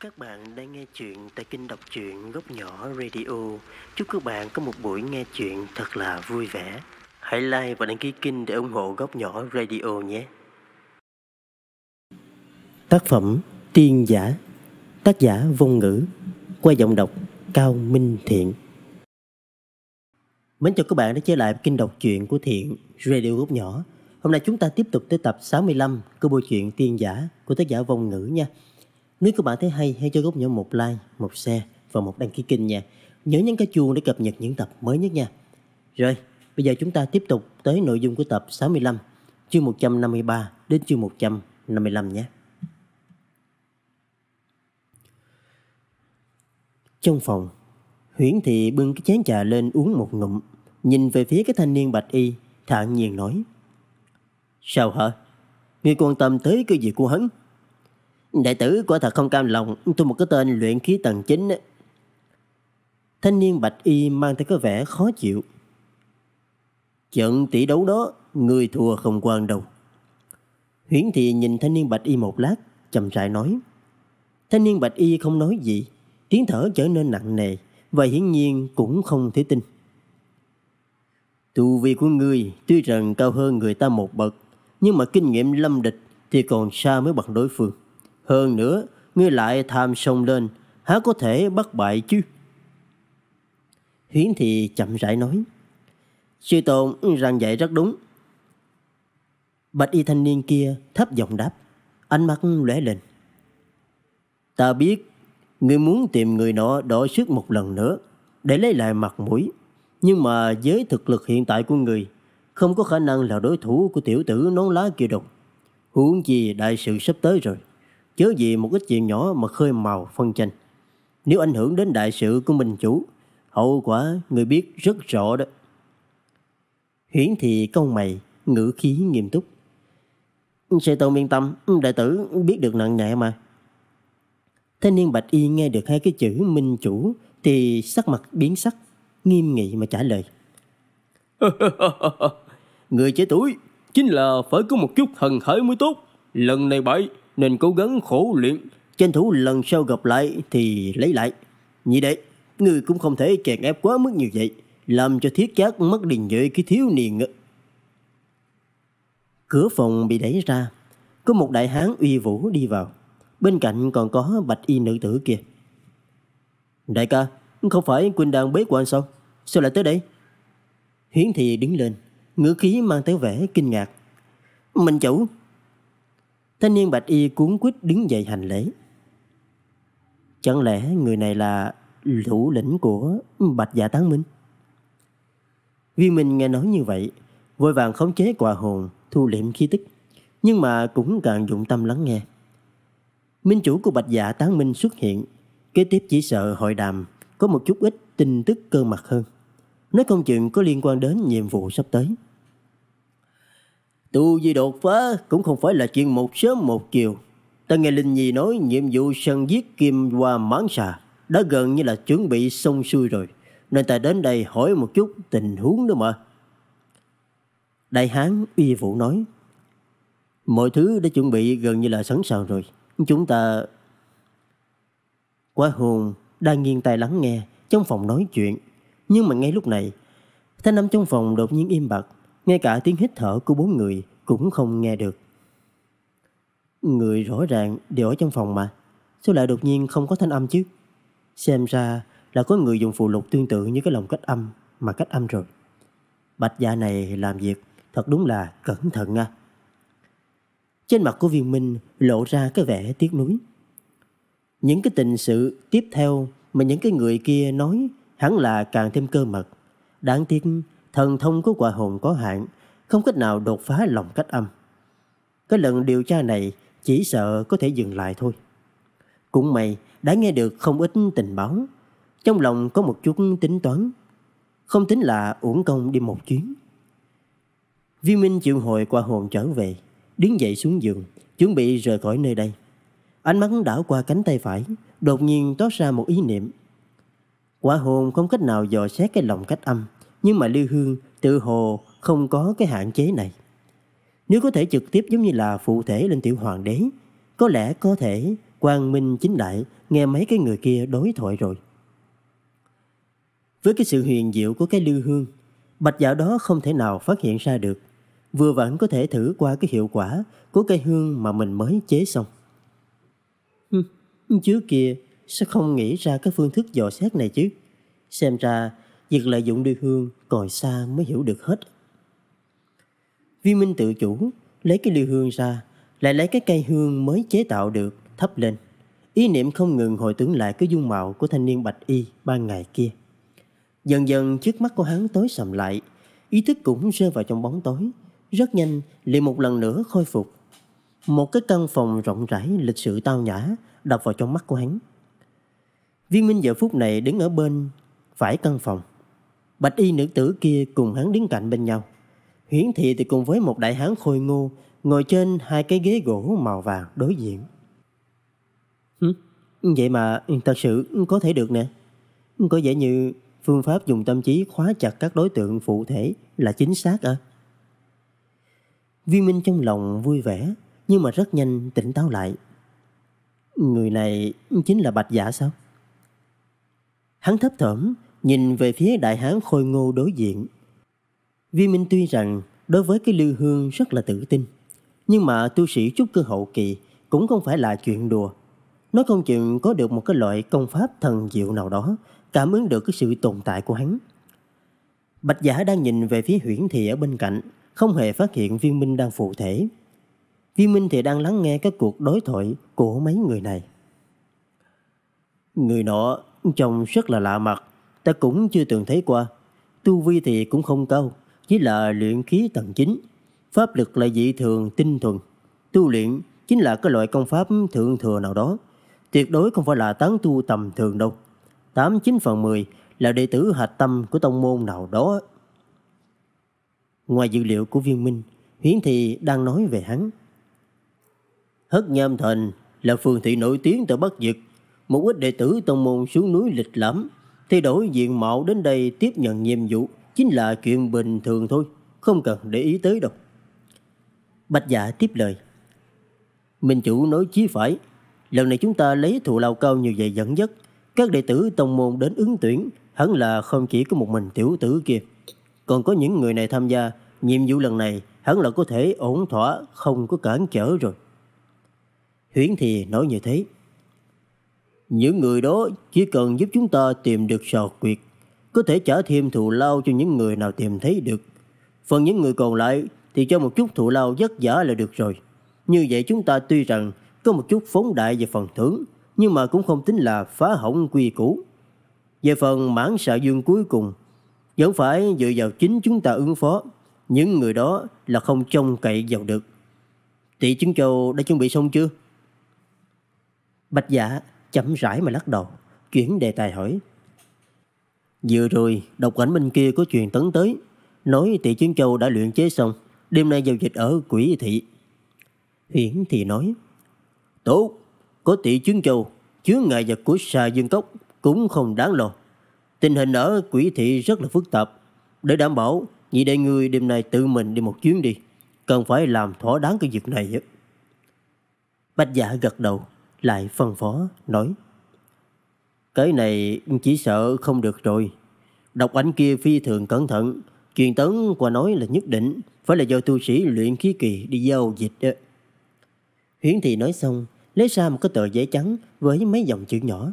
Các bạn đang nghe chuyện tại kênh đọc truyện Góc Nhỏ Radio. Chúc các bạn có một buổi nghe chuyện thật là vui vẻ. Hãy like và đăng ký kênh để ủng hộ Góc Nhỏ Radio nhé. Tác phẩm Tiên Giả Tác giả Vong Ngữ Qua giọng đọc Cao Minh Thiện Mến chào các bạn đã trở lại kênh đọc truyện của Thiện Radio Góc Nhỏ Hôm nay chúng ta tiếp tục tới tập 65 của bộ truyện Tiên Giả của tác giả Vong Ngữ nha nếu các bạn thấy hay, hãy cho góc nhỏ một like, một share và một đăng ký kênh nha. Nhớ nhấn cái chuông để cập nhật những tập mới nhất nha. Rồi, bây giờ chúng ta tiếp tục tới nội dung của tập 65, chương 153 đến chương 155 nhé. Trong phòng, Huyễn Thị bưng cái chén trà lên uống một ngụm, nhìn về phía cái thanh niên bạch y, thản nhiên nói. Sao hả? Ngươi quan tâm tới cái gì của hắn? Đệ tử quả thật không cam lòng Tôi một cái tên luyện khí tầng 9 Thanh niên bạch y mang theo có vẻ khó chịu Trận tỷ đấu đó Người thua không quan đâu huyễn thị nhìn thanh niên bạch y một lát chậm rãi nói Thanh niên bạch y không nói gì Tiếng thở trở nên nặng nề Và hiển nhiên cũng không thể tin Tu vi của ngươi tuy rằng cao hơn người ta một bậc Nhưng mà kinh nghiệm lâm địch Thì còn xa mới bằng đối phương hơn nữa, ngươi lại tham sông lên, há có thể bắt bại chứ? hiến thì chậm rãi nói. Sư tôn rằng vậy rất đúng. Bạch y thanh niên kia thấp giọng đáp, ánh mắt lóe lên. Ta biết, ngươi muốn tìm người nọ đỏ sức một lần nữa để lấy lại mặt mũi. Nhưng mà với thực lực hiện tại của người, không có khả năng là đối thủ của tiểu tử nón lá kia đâu. Huống gì đại sự sắp tới rồi chớ vì một ít chuyện nhỏ mà khơi màu phân tranh. Nếu ảnh hưởng đến đại sự của mình chủ, hậu quả người biết rất rõ đó. Hiển thì câu mày, ngữ khí nghiêm túc. Sư tôn yên tâm, đệ tử biết được nặng nhẹ mà. Thanh niên Bạch Y nghe được hai cái chữ minh chủ thì sắc mặt biến sắc, nghiêm nghị mà trả lời. người trẻ tuổi chính là phải có một chút thần hởi mới tốt. Lần này bại, nên cố gắng khổ luyện, tranh thủ lần sau gặp lại thì lấy lại. như đấy, người cũng không thể chèn ép quá mức như vậy, làm cho thiết chát mất đi nhợi cái thiếu niên. Cửa phòng bị đẩy ra, có một đại hán uy vũ đi vào. Bên cạnh còn có bạch y nữ tử kia. Đại ca, không phải Quỳnh đang bế quan sao? Sao lại tới đây? Hiến thì đứng lên, ngữ khí mang tới vẻ kinh ngạc. Mình chủ, Thanh niên bạch y cuốn quýt đứng dậy hành lễ. Chẳng lẽ người này là thủ lĩnh của bạch giả dạ tán minh? Viên Minh nghe nói như vậy, vội vàng khống chế quà hồn, thu liệm khí tức, nhưng mà cũng càng dụng tâm lắng nghe. Minh chủ của bạch giả dạ tán minh xuất hiện, kế tiếp chỉ sợ hội đàm có một chút ít tin tức cơ mặt hơn. Nói công chuyện có liên quan đến nhiệm vụ sắp tới. Tu di đột phá cũng không phải là chuyện một sớm một chiều. Ta nghe Linh Nhi nói nhiệm vụ săn giết kim hoa mãn xà đã gần như là chuẩn bị xong xuôi rồi. Nên ta đến đây hỏi một chút tình huống nữa mà. Đại hán uy vũ nói. Mọi thứ đã chuẩn bị gần như là sẵn sàng rồi. Chúng ta... Quá hồn đang nghiêng tai lắng nghe trong phòng nói chuyện. Nhưng mà ngay lúc này, thanh âm trong phòng đột nhiên im bặt ngay cả tiếng hít thở của bốn người cũng không nghe được. Người rõ ràng đều ở trong phòng mà, sao lại đột nhiên không có thanh âm chứ? Xem ra là có người dùng phụ lục tương tự như cái lồng cách âm mà cách âm rồi. Bạch gia này làm việc thật đúng là cẩn thận à. Trên mặt của viên minh lộ ra cái vẻ tiếc nuối. Những cái tình sự tiếp theo mà những cái người kia nói hẳn là càng thêm cơ mật. Đáng tiếc thần thông của quả hồn có hạn, không cách nào đột phá lòng cách âm. Cái lần điều tra này chỉ sợ có thể dừng lại thôi. Cũng may đã nghe được không ít tình báo, trong lòng có một chút tính toán, không tính là uổng công đi một chuyến. Viên Minh chịu hồi qua hồn trở về, đứng dậy xuống giường, chuẩn bị rời khỏi nơi đây. Ánh mắt đảo qua cánh tay phải, đột nhiên toát ra một ý niệm. Quả hồn không cách nào dò xét cái lòng cách âm, nhưng mà Lưu Hương tự hồ không có cái hạn chế này. Nếu có thể trực tiếp giống như là phụ thể lên tiểu hoàng đế, có lẽ có thể Quang Minh chính đại nghe mấy cái người kia đối thoại rồi. Với cái sự huyền diệu của cái lưu hương, bạch dạo đó không thể nào phát hiện ra được. Vừa vẫn có thể thử qua cái hiệu quả của cây hương mà mình mới chế xong. Trước kia, sao không nghĩ ra cái phương thức dò xét này chứ. Xem ra Việc lợi dụng đưa hương còi xa mới hiểu được hết. Vi Minh tự chủ lấy cái lưu hương ra, lại lấy cái cây hương mới chế tạo được thắp lên. Ý niệm không ngừng hồi tưởng lại cái dung mạo của thanh niên bạch y ba ngày kia. Dần dần trước mắt của hắn tối sầm lại, ý thức cũng rơi vào trong bóng tối. Rất nhanh, liền một lần nữa khôi phục. Một cái căn phòng rộng rãi, lịch sự tao nhã, đập vào trong mắt của hắn. Viên Minh giờ phút này đứng ở bên phải căn phòng. Bạch y nữ tử kia cùng hắn đứng cạnh bên nhau. Huyễn thị thì cùng với một đại hán khôi ngô ngồi trên hai cái ghế gỗ màu vàng đối diện. Ừ, vậy mà thật sự có thể được nè. Có vẻ như phương pháp dùng tâm trí khóa chặt các đối tượng phụ thể là chính xác à? Viên Minh trong lòng vui vẻ nhưng mà rất nhanh tỉnh táo lại. Người này chính là Bạch giả dạ sao? Hắn thấp thỏm nhìn về phía đại hán khôi ngô đối diện. Vi Minh tuy rằng đối với cái lưu hương rất là tự tin, nhưng mà tu sĩ chút cơ hậu kỳ cũng không phải là chuyện đùa. Nó không chừng có được một cái loại công pháp thần diệu nào đó, cảm ứng được cái sự tồn tại của hắn. Bạch giả đang nhìn về phía huyển thị ở bên cạnh, không hề phát hiện viên minh đang phụ thể. Viên minh thì đang lắng nghe các cuộc đối thoại của mấy người này. Người nọ trông rất là lạ mặt, ta cũng chưa từng thấy qua. Tu vi thì cũng không cao, chỉ là luyện khí tầng 9. Pháp lực là dị thường tinh thuần. Tu luyện chính là cái loại công pháp thượng thừa nào đó. Tuyệt đối không phải là tán tu tầm thường đâu. 89 phần 10 là đệ tử hạch tâm của tông môn nào đó. Ngoài dữ liệu của viên minh, Hiến Thị đang nói về hắn. Hất Nham Thành là phường thị nổi tiếng tại Bắc Việt. Một ít đệ tử tông môn xuống núi lịch lãm Thay đổi diện mạo đến đây tiếp nhận nhiệm vụ chính là chuyện bình thường thôi, không cần để ý tới đâu. Bạch giả dạ tiếp lời. Minh chủ nói chí phải, lần này chúng ta lấy thù lao cao như vậy dẫn dắt, các đệ tử tông môn đến ứng tuyển, hẳn là không chỉ có một mình tiểu tử kia. Còn có những người này tham gia, nhiệm vụ lần này hẳn là có thể ổn thỏa, không có cản trở rồi. Huyến thì nói như thế. Những người đó chỉ cần giúp chúng ta tìm được sò quyệt, có thể trả thêm thù lao cho những người nào tìm thấy được. Phần những người còn lại thì cho một chút thù lao vất giả là được rồi. Như vậy chúng ta tuy rằng có một chút phóng đại về phần thưởng, nhưng mà cũng không tính là phá hỏng quy củ. Về phần mãn xạ dương cuối cùng, vẫn phải dựa vào chính chúng ta ứng phó. Những người đó là không trông cậy vào được. Tỷ chứng châu đã chuẩn bị xong chưa? Bạch giả dạ chậm rãi mà lắc đầu, chuyển đề tài hỏi. Vừa rồi, độc ảnh bên kia có truyền tấn tới, nói tỷ Chuyến Châu đã luyện chế xong, đêm nay giao dịch ở quỷ thị. Hiển thì nói, Tốt, có tỷ Chuyến Châu, chướng ngại vật của xà dương cốc cũng không đáng lo. Tình hình ở quỷ thị rất là phức tạp. Để đảm bảo, nhị đại người đêm nay tự mình đi một chuyến đi. Cần phải làm thỏa đáng cái việc này. Bạch giả dạ gật đầu, lại phân phó nói Cái này chỉ sợ không được rồi Độc ảnh kia phi thường cẩn thận Truyền tấn qua nói là nhất định Phải là do tu sĩ luyện khí kỳ đi giao dịch đó. Huyến thị nói xong Lấy ra một cái tờ giấy trắng Với mấy dòng chữ nhỏ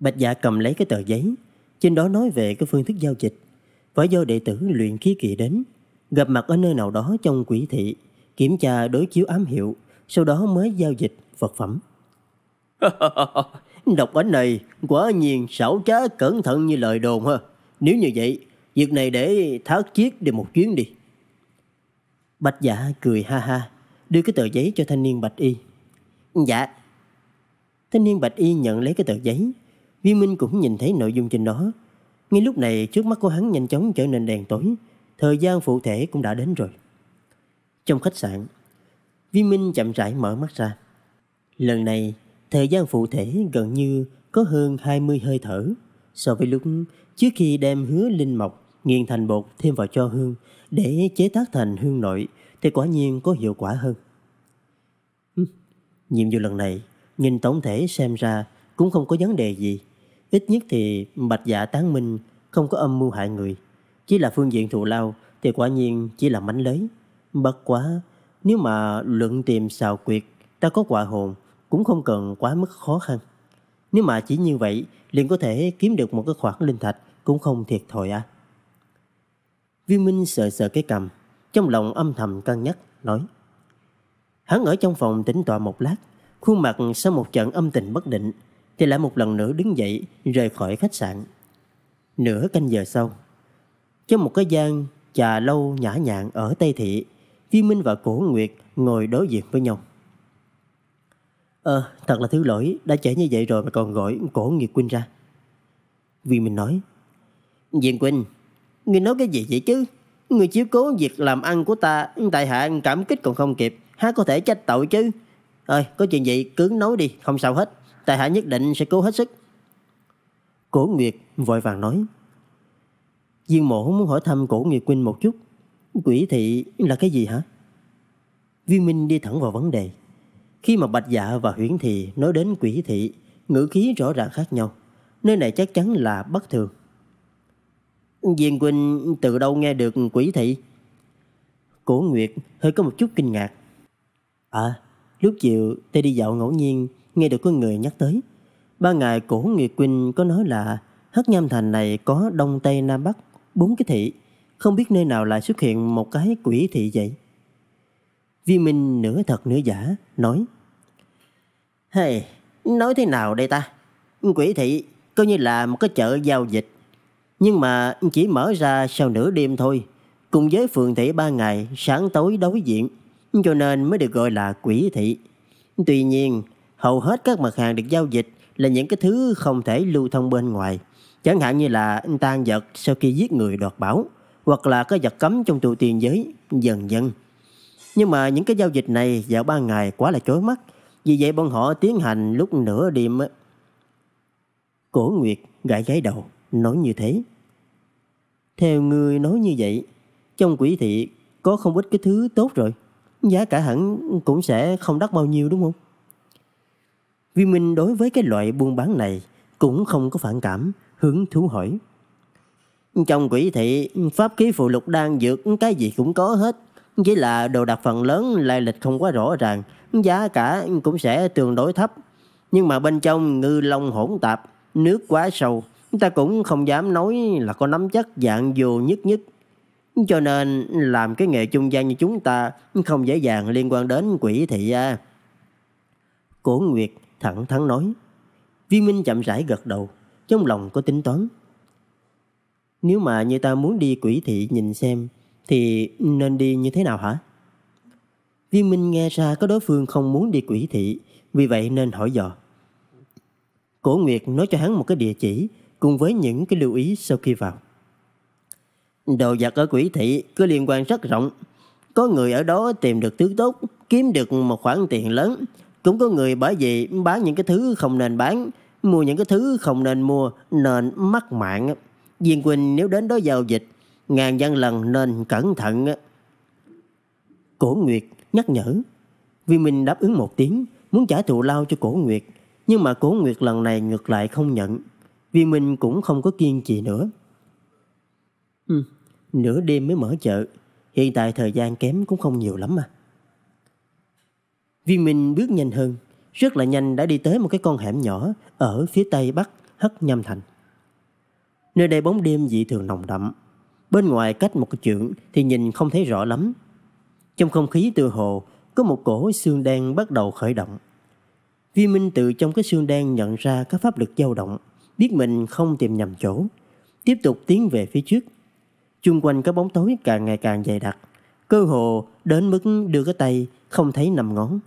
Bạch dạ cầm lấy cái tờ giấy Trên đó nói về cái phương thức giao dịch Phải do đệ tử luyện khí kỳ đến Gặp mặt ở nơi nào đó trong quỷ thị Kiểm tra đối chiếu ám hiệu Sau đó mới giao dịch vật phẩm Độc ánh này quá nhiên xảo trá cẩn thận như lời đồn ha. Nếu như vậy, việc này để thác chiếc đi một chuyến đi. Bạch giả dạ cười ha ha, đưa cái tờ giấy cho thanh niên Bạch Y. Dạ. Thanh niên Bạch Y nhận lấy cái tờ giấy. Vi Minh cũng nhìn thấy nội dung trên đó. Ngay lúc này trước mắt của hắn nhanh chóng trở nên đèn tối. Thời gian phụ thể cũng đã đến rồi. Trong khách sạn, Vi Minh chậm rãi mở mắt ra. Lần này Thời gian phụ thể gần như có hơn 20 hơi thở. So với lúc trước khi đem hứa linh mộc nghiền thành bột thêm vào cho hương để chế tác thành hương nội thì quả nhiên có hiệu quả hơn. Nhiệm vụ lần này nhìn tổng thể xem ra cũng không có vấn đề gì. Ít nhất thì bạch dạ tán minh không có âm mưu hại người. Chỉ là phương diện thù lao thì quả nhiên chỉ là mánh lới. Bất quá, nếu mà luận tìm xào quyệt, ta có quả hồn cũng không cần quá mức khó khăn. Nếu mà chỉ như vậy, liền có thể kiếm được một cái khoản linh thạch cũng không thiệt thòi à. Vi Minh sợ sợ cái cầm, trong lòng âm thầm cân nhắc, nói. Hắn ở trong phòng tĩnh tọa một lát, khuôn mặt sau một trận âm tình bất định, thì lại một lần nữa đứng dậy rời khỏi khách sạn. Nửa canh giờ sau, trong một cái gian trà lâu nhã nhặn ở Tây Thị, Vi Minh và Cổ Nguyệt ngồi đối diện với nhau. Ờ, thật là thứ lỗi, đã trễ như vậy rồi mà còn gọi cổ Nguyệt Quynh ra. Vì mình nói, Diên Quynh, người nói cái gì vậy chứ? Người chiếu cố việc làm ăn của ta, tại hạ cảm kích còn không kịp, há có thể trách tội chứ? Ơi, ờ, có chuyện gì cứ nói đi, không sao hết, tại hạ nhất định sẽ cố hết sức. Cổ Nguyệt vội vàng nói, Diên mộ muốn hỏi thăm cổ Nguyệt Quynh một chút, quỷ thị là cái gì hả? Viên Minh đi thẳng vào vấn đề. Khi mà Bạch Dạ và Huyễn Thị nói đến quỷ thị, ngữ khí rõ ràng khác nhau. Nơi này chắc chắn là bất thường. Diên Quỳnh từ đâu nghe được quỷ thị? Cổ Nguyệt hơi có một chút kinh ngạc. À, lúc chiều tôi đi dạo ngẫu nhiên nghe được có người nhắc tới. Ba ngày Cổ Nguyệt Quỳnh có nói là Hắc Nham Thành này có Đông Tây Nam Bắc, bốn cái thị. Không biết nơi nào lại xuất hiện một cái quỷ thị vậy. Vi Minh nửa thật nửa giả nói Hey, nói thế nào đây ta? Quỷ thị coi như là một cái chợ giao dịch Nhưng mà chỉ mở ra sau nửa đêm thôi Cùng với phường thị ba ngày sáng tối đối diện Cho nên mới được gọi là quỷ thị Tuy nhiên hầu hết các mặt hàng được giao dịch Là những cái thứ không thể lưu thông bên ngoài Chẳng hạn như là tan vật sau khi giết người đoạt bảo Hoặc là cái vật cấm trong tù tiền giới Dần dần nhưng mà những cái giao dịch này vào ban ngày quá là chói mắt. Vì vậy bọn họ tiến hành lúc nửa đêm. Cổ Nguyệt gãi gáy đầu, nói như thế. Theo người nói như vậy, trong quỷ thị có không ít cái thứ tốt rồi. Giá cả hẳn cũng sẽ không đắt bao nhiêu đúng không? vì mình đối với cái loại buôn bán này cũng không có phản cảm, hứng thú hỏi. Trong quỷ thị, pháp khí phụ lục đang dược cái gì cũng có hết. Chỉ là đồ đạc phần lớn lai lịch không quá rõ ràng, giá cả cũng sẽ tương đối thấp. Nhưng mà bên trong ngư long hỗn tạp, nước quá sâu, ta cũng không dám nói là có nắm chắc dạng dù nhất nhất. Cho nên làm cái nghề trung gian như chúng ta không dễ dàng liên quan đến quỷ thị à. Cổ Nguyệt thẳng thắn nói. Vi Minh chậm rãi gật đầu, trong lòng có tính toán. Nếu mà như ta muốn đi quỷ thị nhìn xem thì nên đi như thế nào hả? Viên Minh nghe ra có đối phương không muốn đi quỷ thị, vì vậy nên hỏi dò. Cổ Nguyệt nói cho hắn một cái địa chỉ cùng với những cái lưu ý sau khi vào. Đồ giặc ở quỷ thị có liên quan rất rộng. Có người ở đó tìm được thứ tốt, kiếm được một khoản tiền lớn. Cũng có người bởi vì bán những cái thứ không nên bán, mua những cái thứ không nên mua nên mắc mạng. Diên Quỳnh nếu đến đó giao dịch ngàn vạn lần nên cẩn thận. Cổ Nguyệt nhắc nhở. Vì mình đáp ứng một tiếng, muốn trả thù lao cho Cổ Nguyệt. Nhưng mà Cổ Nguyệt lần này ngược lại không nhận. Vì mình cũng không có kiên trì nữa. Ừ, nửa đêm mới mở chợ. Hiện tại thời gian kém cũng không nhiều lắm mà. vì mình bước nhanh hơn, rất là nhanh đã đi tới một cái con hẻm nhỏ ở phía tây bắc Hắc Nhâm Thành. Nơi đây bóng đêm dị thường nồng đậm, Bên ngoài cách một cái thì nhìn không thấy rõ lắm. Trong không khí tự hồ có một cỗ xương đen bắt đầu khởi động. Vi Minh tự trong cái xương đen nhận ra các pháp lực dao động, biết mình không tìm nhầm chỗ, tiếp tục tiến về phía trước. Chung quanh cái bóng tối càng ngày càng dày đặc, cơ hồ đến mức đưa cái tay không thấy nằm ngón.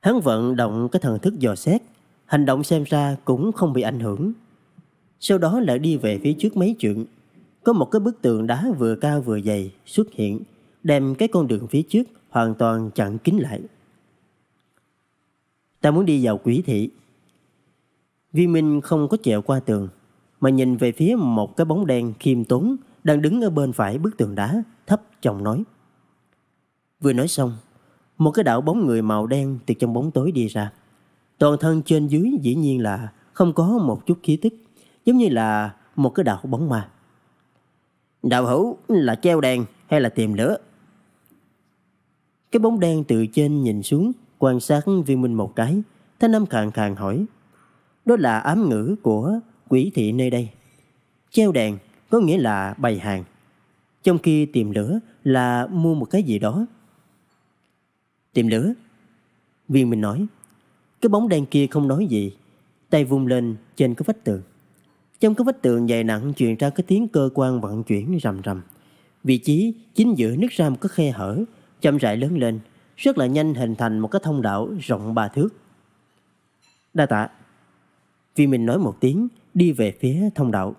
Hắn vận động cái thần thức dò xét, hành động xem ra cũng không bị ảnh hưởng. Sau đó lại đi về phía trước mấy chuyện có một cái bức tường đá vừa cao vừa dày xuất hiện, đem cái con đường phía trước hoàn toàn chặn kín lại. Ta muốn đi vào quỷ thị. Vi Minh không có chẹo qua tường, mà nhìn về phía một cái bóng đen khiêm tốn đang đứng ở bên phải bức tường đá, thấp chồng nói. Vừa nói xong, một cái đạo bóng người màu đen từ trong bóng tối đi ra. Toàn thân trên dưới dĩ nhiên là không có một chút khí tức, giống như là một cái đạo bóng ma. Đạo hữu là treo đèn hay là tìm lửa? Cái bóng đen từ trên nhìn xuống, quan sát viên minh một cái, thanh âm khàn khàn hỏi. Đó là ám ngữ của quỷ thị nơi đây. Treo đèn có nghĩa là bày hàng. Trong khi tìm lửa là mua một cái gì đó. Tìm lửa? Viên minh nói. Cái bóng đen kia không nói gì, tay vung lên trên cái vách tường. Trong cái vách tường dày nặng truyền ra cái tiếng cơ quan vận chuyển rầm rầm. Vị trí chính giữa nứt ra một cái khe hở, chậm rãi lớn lên, rất là nhanh hình thành một cái thông đạo rộng ba thước. Đa tạ. Vì mình nói một tiếng, đi về phía thông đạo.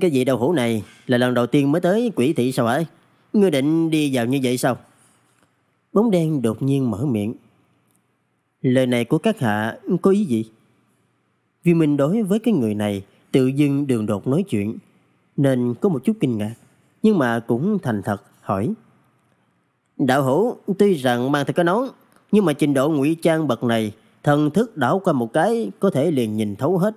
Cái vị đầu hũ này là lần đầu tiên mới tới quỷ thị sao ấy Ngươi định đi vào như vậy sao? Bóng đen đột nhiên mở miệng. Lời này của các hạ có ý gì? Vì minh đối với cái người này tự dưng đường đột nói chuyện nên có một chút kinh ngạc nhưng mà cũng thành thật hỏi Đạo hữu tuy rằng mang theo cái nón nhưng mà trình độ ngụy trang bậc này thần thức đảo qua một cái có thể liền nhìn thấu hết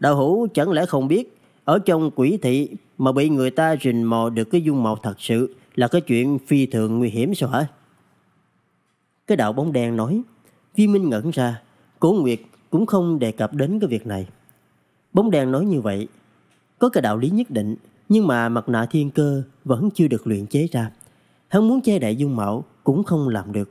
Đạo hữu chẳng lẽ không biết ở trong quỷ thị mà bị người ta rình mò được cái dung mạo thật sự là cái chuyện phi thường nguy hiểm sao hả? Cái đạo bóng đen nói, Vi Minh ngẩn ra, Cố Nguyệt cũng không đề cập đến cái việc này. Bóng đen nói như vậy, có cái đạo lý nhất định, nhưng mà mặt nạ thiên cơ vẫn chưa được luyện chế ra. Hắn muốn che đậy dung mạo cũng không làm được.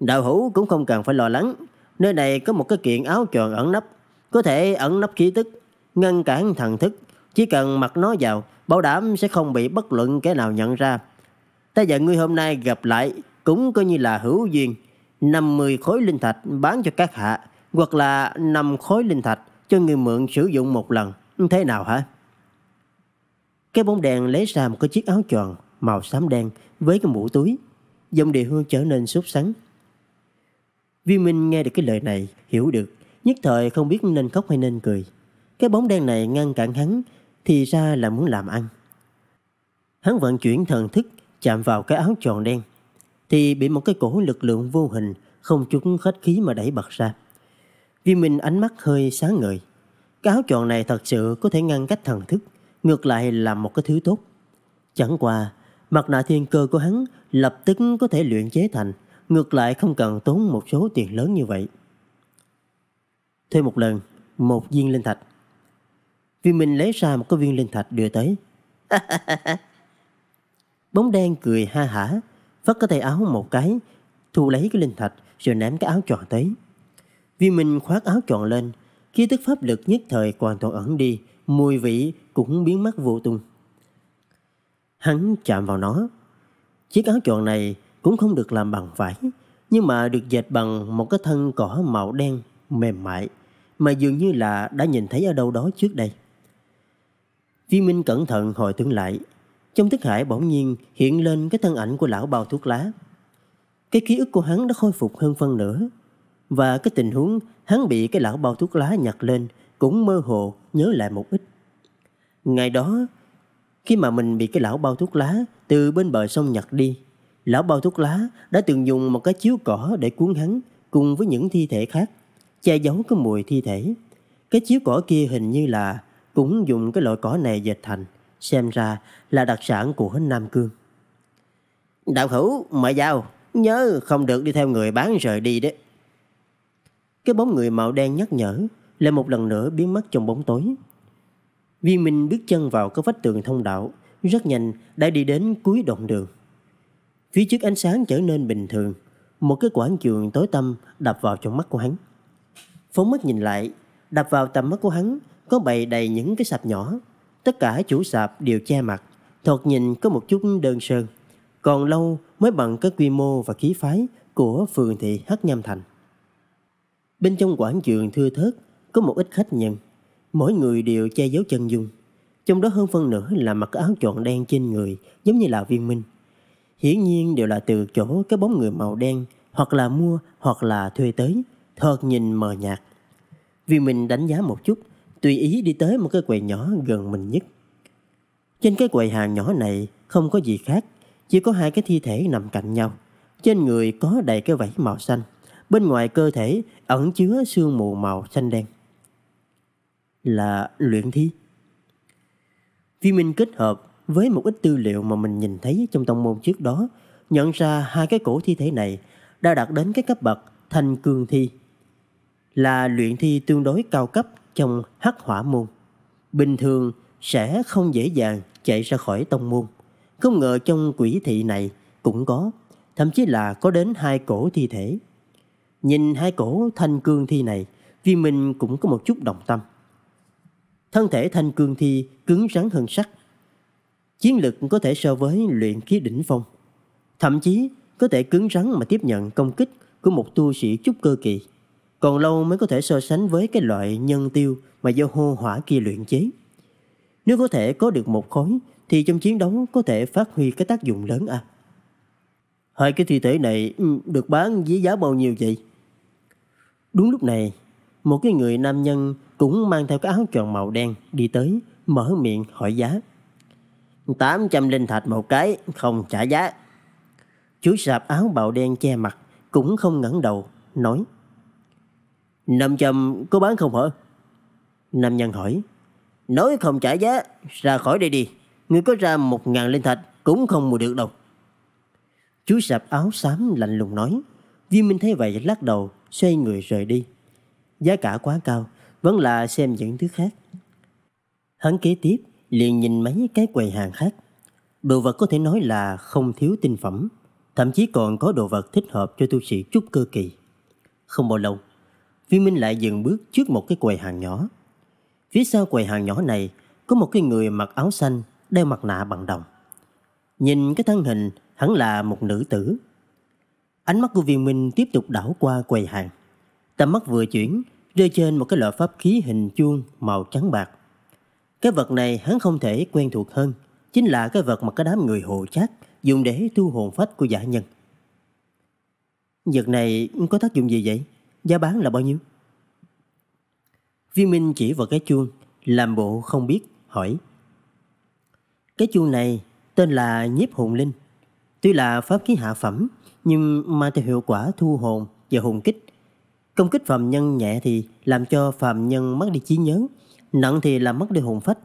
Đạo hữu cũng không cần phải lo lắng, nơi này có một cái kiện áo tròn ẩn nấp, có thể ẩn nấp khí tức, ngăn cản thần thức, chỉ cần mặc nó vào, bảo đảm sẽ không bị bất luận kẻ nào nhận ra. Ta và ngươi hôm nay gặp lại cũng coi như là hữu duyên, 50 khối linh thạch bán cho các hạ, hoặc là 5 khối linh thạch cho người mượn sử dụng một lần. Thế nào hả? Cái bóng đèn lấy ra một cái chiếc áo tròn màu xám đen với cái mũ túi. giọng địa hương trở nên sốt sắng. Viên Minh nghe được cái lời này, hiểu được. Nhất thời không biết nên khóc hay nên cười. Cái bóng đen này ngăn cản hắn thì ra là muốn làm ăn. Hắn vận chuyển thần thức chạm vào cái áo tròn đen thì bị một cái cổ lực lượng vô hình không chút khách khí mà đẩy bật ra. Vi Minh ánh mắt hơi sáng ngời. Cái áo tròn này thật sự có thể ngăn cách thần thức, ngược lại là một cái thứ tốt. Chẳng qua, mặt nạ thiên cơ của hắn lập tức có thể luyện chế thành, ngược lại không cần tốn một số tiền lớn như vậy. Thuê một lần, một viên linh thạch. Vi Minh lấy ra một cái viên linh thạch đưa tới. Bóng đen cười ha hả, vắt cái tay áo một cái, thu lấy cái linh thạch rồi ném cái áo tròn tới vi minh khoác áo tròn lên, khi tức pháp lực nhất thời hoàn toàn ẩn đi, mùi vị cũng biến mất vô tung. Hắn chạm vào nó. Chiếc áo tròn này cũng không được làm bằng vải, nhưng mà được dệt bằng một cái thân cỏ màu đen mềm mại mà dường như là đã nhìn thấy ở đâu đó trước đây. Vi Minh cẩn thận hồi tưởng lại, trong thức hải bỗng nhiên hiện lên cái thân ảnh của lão bao thuốc lá. Cái ký ức của hắn đã khôi phục hơn phân nửa, và cái tình huống hắn bị cái lão bao thuốc lá nhặt lên cũng mơ hồ nhớ lại một ít. Ngày đó, khi mà mình bị cái lão bao thuốc lá từ bên bờ sông nhặt đi, lão bao thuốc lá đã từng dùng một cái chiếu cỏ để cuốn hắn cùng với những thi thể khác, che giấu cái mùi thi thể. Cái chiếu cỏ kia hình như là cũng dùng cái loại cỏ này dệt thành, xem ra là đặc sản của Nam Cương. Đạo hữu, mời vào, nhớ không được đi theo người bán rời đi đấy. Cái bóng người màu đen nhắc nhở lại một lần nữa biến mất trong bóng tối. Viên Minh bước chân vào cái vách tường thông đạo, rất nhanh đã đi đến cuối đoạn đường. Phía trước ánh sáng trở nên bình thường, một cái quảng trường tối tăm đập vào trong mắt của hắn. Phóng mắt nhìn lại, đập vào tầm mắt của hắn có bày đầy những cái sạp nhỏ. Tất cả chủ sạp đều che mặt, thoạt nhìn có một chút đơn sơ. Còn lâu mới bằng cái quy mô và khí phái của phường thị Hắc Nham Thành. Bên trong quảng trường thưa thớt có một ít khách nhân, mỗi người đều che giấu chân dung. Trong đó hơn phân nửa là mặc áo tròn đen trên người, giống như là viên minh. Hiển nhiên đều là từ chỗ cái bóng người màu đen, hoặc là mua, hoặc là thuê tới, thật nhìn mờ nhạt. Viên minh đánh giá một chút, tùy ý đi tới một cái quầy nhỏ gần mình nhất. Trên cái quầy hàng nhỏ này không có gì khác, chỉ có hai cái thi thể nằm cạnh nhau. Trên người có đầy cái vảy màu xanh bên ngoài cơ thể ẩn chứa sương mù màu xanh đen. Là luyện thi. Khi mình kết hợp với một ít tư liệu mà mình nhìn thấy trong tông môn trước đó, nhận ra hai cái cổ thi thể này đã đạt đến cái cấp bậc thanh cương thi, là luyện thi tương đối cao cấp trong hắc hỏa môn. Bình thường sẽ không dễ dàng chạy ra khỏi tông môn. Không ngờ trong quỷ thị này cũng có, thậm chí là có đến hai cổ thi thể Nhìn hai cổ thanh cương thi này, Viên mình cũng có một chút đồng tâm. Thân thể thanh cương thi cứng rắn hơn sắt. Chiến lực có thể so với luyện khí đỉnh phong. Thậm chí có thể cứng rắn mà tiếp nhận công kích của một tu sĩ chút cơ kỳ. Còn lâu mới có thể so sánh với cái loại nhân tiêu mà do hô hỏa kia luyện chế. Nếu có thể có được một khối thì trong chiến đấu có thể phát huy cái tác dụng lớn à. Hai cái thi thể này ừ, được bán với giá bao nhiêu vậy? Đúng lúc này, một cái người nam nhân cũng mang theo cái áo tròn màu đen đi tới, mở miệng hỏi giá. 800 linh thạch một cái, không trả giá. Chú sạp áo bào đen che mặt, cũng không ngẩng đầu, nói. 500 có bán không hả? Nam nhân hỏi. Nói không trả giá, ra khỏi đây đi. Người có ra một ngàn linh thạch cũng không mua được đâu. Chú sạp áo xám lạnh lùng nói. duy Minh thấy vậy lắc đầu xoay người rời đi. Giá cả quá cao, vẫn là xem những thứ khác. Hắn kế tiếp liền nhìn mấy cái quầy hàng khác. Đồ vật có thể nói là không thiếu tinh phẩm, thậm chí còn có đồ vật thích hợp cho tu sĩ chút cơ kỳ. Không bao lâu, phi Minh lại dừng bước trước một cái quầy hàng nhỏ. Phía sau quầy hàng nhỏ này có một cái người mặc áo xanh đeo mặt nạ bằng đồng. Nhìn cái thân hình hắn là một nữ tử Ánh mắt của viên minh tiếp tục đảo qua quầy hàng. Tầm mắt vừa chuyển, rơi trên một cái loại pháp khí hình chuông màu trắng bạc. Cái vật này hắn không thể quen thuộc hơn, chính là cái vật mà cái đám người hộ chát dùng để thu hồn phách của giả nhân. Vật này có tác dụng gì vậy? Giá bán là bao nhiêu? Viên Minh chỉ vào cái chuông, làm bộ không biết, hỏi. Cái chuông này tên là nhiếp hồn linh. Tuy là pháp khí hạ phẩm, nhưng mang theo hiệu quả thu hồn và hùng kích. Công kích phạm nhân nhẹ thì làm cho phạm nhân mất đi trí nhớ, nặng thì làm mất đi hồn phách.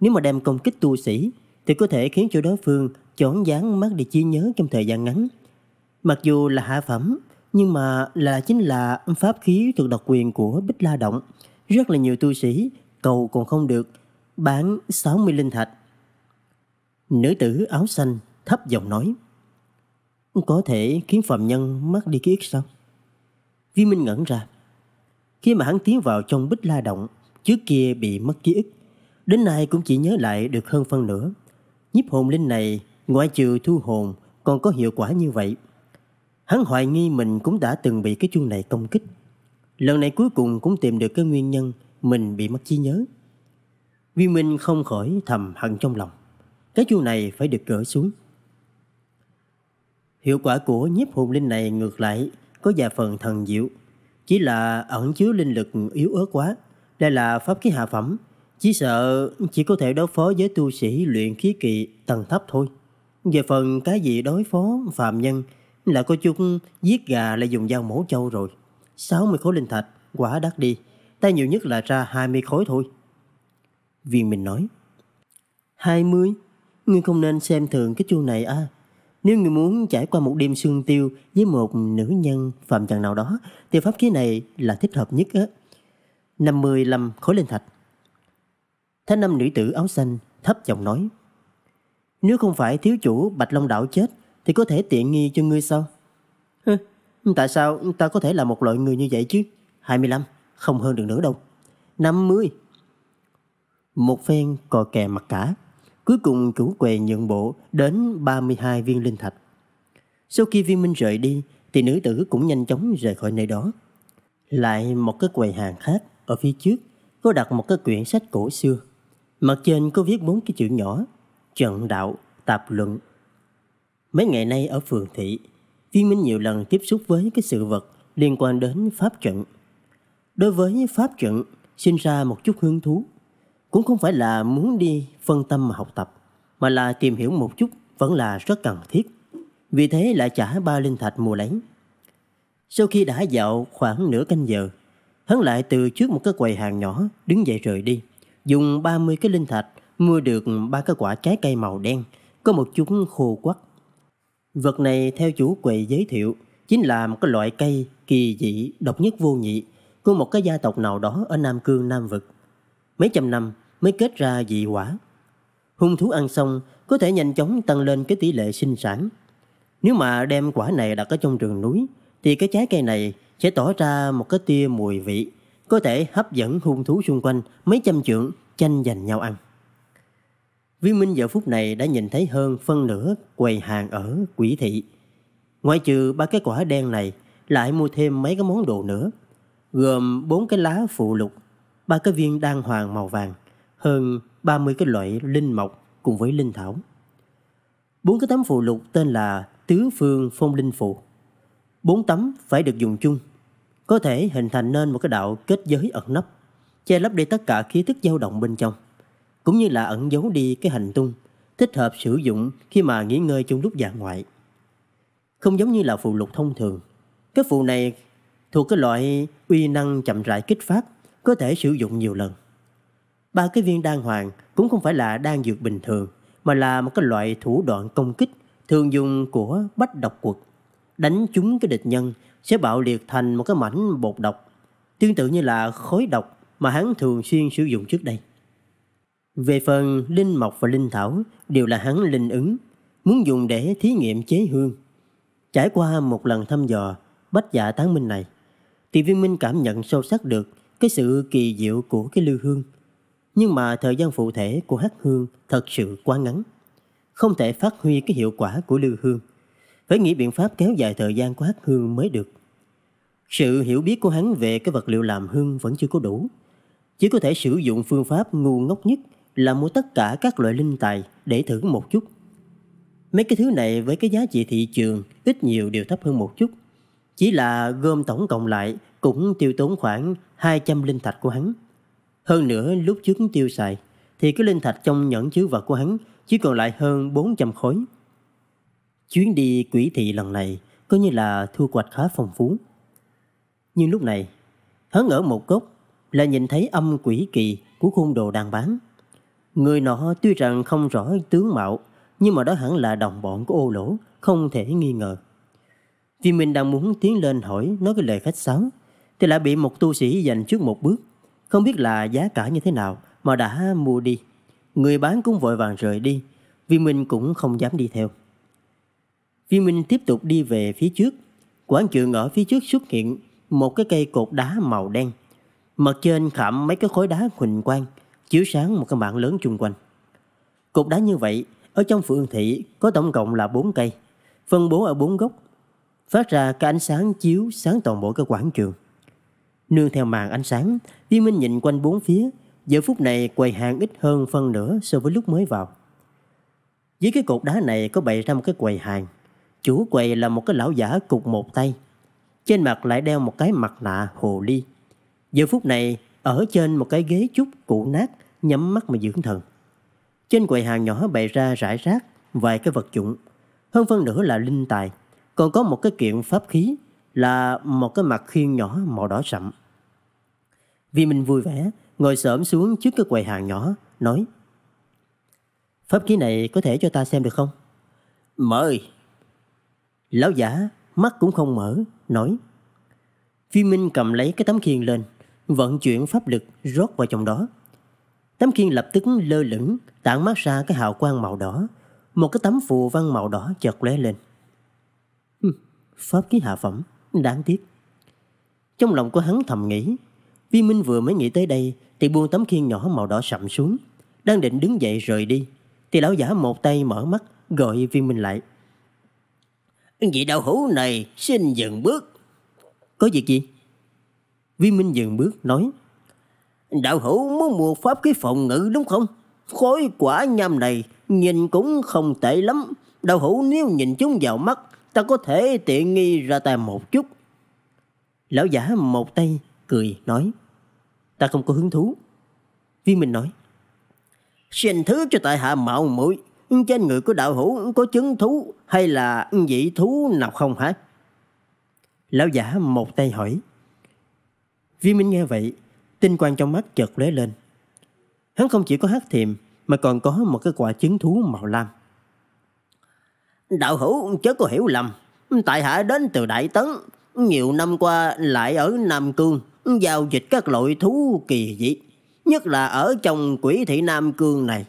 Nếu mà đem công kích tu sĩ thì có thể khiến cho đối phương chọn dáng mất đi trí nhớ trong thời gian ngắn. Mặc dù là hạ phẩm, nhưng mà là chính là pháp khí thuộc độc quyền của Bích La Động. Rất là nhiều tu sĩ cầu còn không được, bán 60 linh thạch. Nữ tử áo xanh thấp giọng nói có thể khiến phạm nhân mất đi ký ức sao? Vi Minh ngẩn ra. Khi mà hắn tiến vào trong bích la động, trước kia bị mất ký ức, đến nay cũng chỉ nhớ lại được hơn phân nửa. Nhíp hồn linh này, ngoại trừ thu hồn, còn có hiệu quả như vậy. Hắn hoài nghi mình cũng đã từng bị cái chuông này công kích. Lần này cuối cùng cũng tìm được cái nguyên nhân mình bị mất trí nhớ. Vi Minh không khỏi thầm hận trong lòng. Cái chuông này phải được gỡ xuống. Hiệu quả của nhiếp hồn linh này ngược lại có vài phần thần diệu, chỉ là ẩn chứa linh lực yếu ớt quá. Đây là pháp khí hạ phẩm, chỉ sợ chỉ có thể đối phó với tu sĩ luyện khí kỳ tầng thấp thôi. Về phần cái gì đối phó phàm nhân là có chung giết gà lại dùng dao mổ châu rồi. 60 khối linh thạch, quả đắt đi. Ta nhiều nhất là ra 20 khối thôi. Viên mình nói. 20? Ngươi không nên xem thường cái chuông này à. Nếu người muốn trải qua một đêm xuân tiêu với một nữ nhân phạm trần nào đó thì pháp khí này là thích hợp nhất á. 55 khối linh thạch. Thanh năm nữ tử áo xanh thấp giọng nói: "Nếu không phải thiếu chủ Bạch Long đạo chết thì có thể tiện nghi cho ngươi sao?" Hừ, tại sao ta có thể là một loại người như vậy chứ? 25, không hơn được nữa đâu. 50. Một phen cò kè mặt cả, Cuối cùng chủ quầy nhượng bộ đến 32 viên linh thạch. Sau khi viên minh rời đi thì nữ tử cũng nhanh chóng rời khỏi nơi đó. Lại một cái quầy hàng khác ở phía trước có đặt một cái quyển sách cổ xưa. Mặt trên có viết bốn cái chữ nhỏ Trận đạo tạp luận. Mấy ngày nay ở phường thị, Viên Minh nhiều lần tiếp xúc với cái sự vật liên quan đến pháp trận. Đối với pháp trận sinh ra một chút hứng thú cũng không phải là muốn đi phân tâm mà học tập, mà là tìm hiểu một chút vẫn là rất cần thiết. Vì thế lại trả ba linh thạch mua lấy. Sau khi đã dạo khoảng nửa canh giờ, hắn lại từ trước một cái quầy hàng nhỏ đứng dậy rời đi, dùng 30 cái linh thạch mua được ba cái quả trái cây màu đen, có một chúng khô quắc. Vật này theo chủ quầy giới thiệu chính là một cái loại cây kỳ dị độc nhất vô nhị của một cái gia tộc nào đó ở Nam Cương Nam Vực. Mấy trăm năm mới kết ra dị quả. Hung thú ăn xong có thể nhanh chóng tăng lên cái tỷ lệ sinh sản. Nếu mà đem quả này đặt ở trong rừng núi thì cái trái cây này sẽ tỏ ra một cái tia mùi vị có thể hấp dẫn hung thú xung quanh mấy trăm trượng tranh giành nhau ăn. vi Minh giờ phút này đã nhìn thấy hơn phân nửa quầy hàng ở quỷ thị. Ngoại trừ ba cái quả đen này, lại mua thêm mấy cái món đồ nữa, gồm bốn cái lá phụ lục, ba cái viên đan hoàng màu vàng, hơn 30 cái loại linh mộc cùng với linh thảo. Bốn cái tấm phụ lục tên là Tứ Phương Phong Linh Phụ. Bốn tấm phải được dùng chung, có thể hình thành nên một cái đạo kết giới ẩn nấp, che lấp đi tất cả khí tức dao động bên trong, cũng như là ẩn giấu đi cái hành tung, thích hợp sử dụng khi mà nghỉ ngơi trong lúc dạ ngoại. Không giống như là phụ lục thông thường, cái phụ này thuộc cái loại uy năng chậm rãi kích phát, có thể sử dụng nhiều lần. Ba cái viên đan hoàng cũng không phải là đan dược bình thường, mà là một cái loại thủ đoạn công kích thường dùng của bách độc quật. Đánh trúng cái địch nhân sẽ bạo liệt thành một cái mảnh bột độc, tương tự như là khối độc mà hắn thường xuyên sử dụng trước đây. Về phần linh mộc và linh thảo đều là hắn linh ứng, muốn dùng để thí nghiệm chế hương. Trải qua một lần thăm dò bách dạ tán minh này, thì viên minh cảm nhận sâu sắc được cái sự kỳ diệu của cái lưu hương – nhưng mà thời gian phụ thể của hát hương thật sự quá ngắn, không thể phát huy cái hiệu quả của lưu hương. Phải nghĩ biện pháp kéo dài thời gian của hát hương mới được. Sự hiểu biết của hắn về cái vật liệu làm hương vẫn chưa có đủ. Chỉ có thể sử dụng phương pháp ngu ngốc nhất là mua tất cả các loại linh tài để thử một chút. Mấy cái thứ này với cái giá trị thị trường ít nhiều đều thấp hơn một chút. Chỉ là gom tổng cộng lại cũng tiêu tốn khoảng 200 linh thạch của hắn hơn nữa lúc trước tiêu xài thì cái linh thạch trong nhẫn chứa vật của hắn chỉ còn lại hơn 400 khối. Chuyến đi quỷ thị lần này coi như là thu hoạch khá phong phú. Nhưng lúc này, hắn ở một góc là nhìn thấy âm quỷ kỳ của khung đồ đang bán. Người nọ tuy rằng không rõ tướng mạo, nhưng mà đó hẳn là đồng bọn của ô lỗ, không thể nghi ngờ. Vì mình đang muốn tiến lên hỏi nói cái lời khách sáo, thì lại bị một tu sĩ giành trước một bước, không biết là giá cả như thế nào mà đã mua đi. Người bán cũng vội vàng rời đi, vì mình cũng không dám đi theo. Vi Minh tiếp tục đi về phía trước. Quảng trường ở phía trước xuất hiện một cái cây cột đá màu đen. Mặt trên khảm mấy cái khối đá huỳnh quang, chiếu sáng một cái mạng lớn chung quanh. Cột đá như vậy, ở trong phường thị có tổng cộng là 4 cây, phân bố ở 4 góc, phát ra cái ánh sáng chiếu sáng toàn bộ cái quảng trường. Nương theo màn ánh sáng, Viên Minh nhìn quanh bốn phía, giờ phút này quầy hàng ít hơn phân nửa so với lúc mới vào. Dưới cái cột đá này có bày ra một cái quầy hàng. Chủ quầy là một cái lão giả cục một tay. Trên mặt lại đeo một cái mặt nạ hồ ly. Giờ phút này, ở trên một cái ghế chút cũ nát, nhắm mắt mà dưỡng thần. Trên quầy hàng nhỏ bày ra rải rác vài cái vật dụng. Hơn phân nửa là linh tài. Còn có một cái kiện pháp khí là một cái mặt khiên nhỏ màu đỏ sậm vi minh vui vẻ, ngồi xổm xuống trước cái quầy hàng nhỏ, nói Pháp khí này có thể cho ta xem được không? Mời! Lão giả, mắt cũng không mở, nói vi Minh cầm lấy cái tấm khiên lên, vận chuyển pháp lực rót vào trong đó. Tấm khiên lập tức lơ lửng, tản mát ra cái hào quang màu đỏ. Một cái tấm phù văn màu đỏ chợt lóe lên. Pháp khí hạ phẩm, đáng tiếc. Trong lòng của hắn thầm nghĩ, Vi Minh vừa mới nghĩ tới đây thì buông tấm khiên nhỏ màu đỏ sậm xuống, đang định đứng dậy rời đi thì lão giả một tay mở mắt gọi Vi Minh lại. Vị đạo hữu này xin dừng bước. Có việc gì? Vi Minh dừng bước nói. Đạo hữu muốn mua pháp khí phòng ngự đúng không? Khối quả nham này nhìn cũng không tệ lắm. Đạo hữu nếu nhìn chúng vào mắt ta có thể tiện nghi ra tay một chút. Lão giả một tay cười nói. Ta không có hứng thú Vi Minh nói Xin thứ cho tại hạ mạo muội Trên người của đạo hữu có chứng thú Hay là dị thú nào không hả Lão giả một tay hỏi Vi Minh nghe vậy Tinh quang trong mắt chợt lóe lên Hắn không chỉ có hát thiềm Mà còn có một cái quả chứng thú màu lam Đạo hữu chớ có hiểu lầm Tại hạ đến từ Đại Tấn Nhiều năm qua lại ở Nam Cương giao dịch các loại thú kỳ dị. Nhất là ở trong quỷ thị Nam Cương này,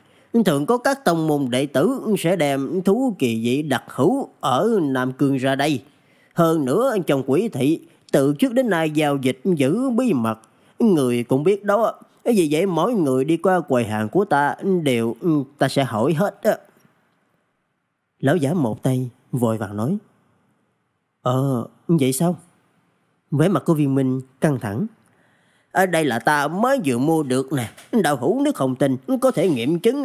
thường có các tông môn đệ tử sẽ đem thú kỳ dị đặc hữu ở Nam Cương ra đây. Hơn nữa trong quỷ thị, từ trước đến nay giao dịch giữ bí mật, người cũng biết đó. Vì vậy mỗi người đi qua quầy hàng của ta đều ừ, ta sẽ hỏi hết. Lão giả một tay vội vàng nói. Ờ, vậy sao? Vẻ mặt của viên minh căng thẳng. Ở đây là ta mới vừa mua được nè. Đào hữu nước hồng tinh có thể nghiệm chứng.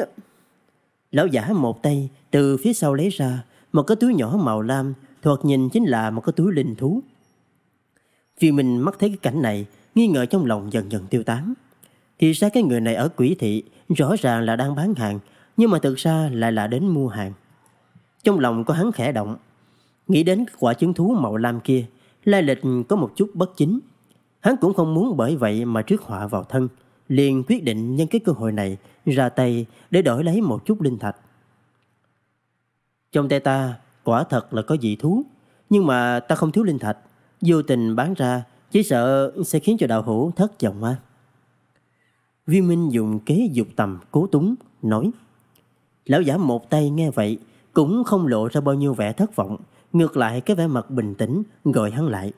Lão giả một tay từ phía sau lấy ra một cái túi nhỏ màu lam thuật nhìn chính là một cái túi linh thú. Viên minh mắt thấy cái cảnh này nghi ngờ trong lòng dần dần tiêu tán. Thì ra cái người này ở quỷ thị rõ ràng là đang bán hàng nhưng mà thực ra lại là đến mua hàng. Trong lòng có hắn khẽ động Nghĩ đến quả trứng thú màu lam kia lai lịch có một chút bất chính. Hắn cũng không muốn bởi vậy mà trước họa vào thân, liền quyết định nhân cái cơ hội này ra tay để đổi lấy một chút linh thạch. Trong tay ta quả thật là có dị thú, nhưng mà ta không thiếu linh thạch, vô tình bán ra chỉ sợ sẽ khiến cho đạo hữu thất vọng mà. Vi Minh dùng kế dục tầm cố túng, nói Lão giả một tay nghe vậy cũng không lộ ra bao nhiêu vẻ thất vọng Ngược lại cái vẻ mặt bình tĩnh gọi hắn lại.